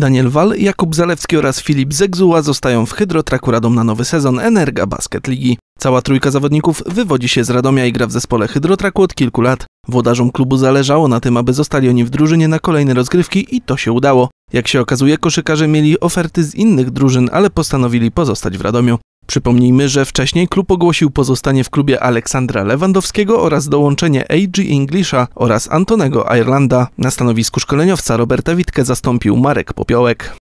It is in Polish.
Daniel Wal, Jakub Zalewski oraz Filip Zegzuła zostają w Hydrotraku Radom na nowy sezon Energa Basket Ligi. Cała trójka zawodników wywodzi się z Radomia i gra w zespole Hydrotraku od kilku lat. Włodarzom klubu zależało na tym, aby zostali oni w drużynie na kolejne rozgrywki i to się udało. Jak się okazuje, koszykarze mieli oferty z innych drużyn, ale postanowili pozostać w Radomiu. Przypomnijmy, że wcześniej klub ogłosił pozostanie w klubie Aleksandra Lewandowskiego oraz dołączenie AG Englisha oraz Antonego Irlanda. Na stanowisku szkoleniowca Roberta Witkę zastąpił Marek Popiołek.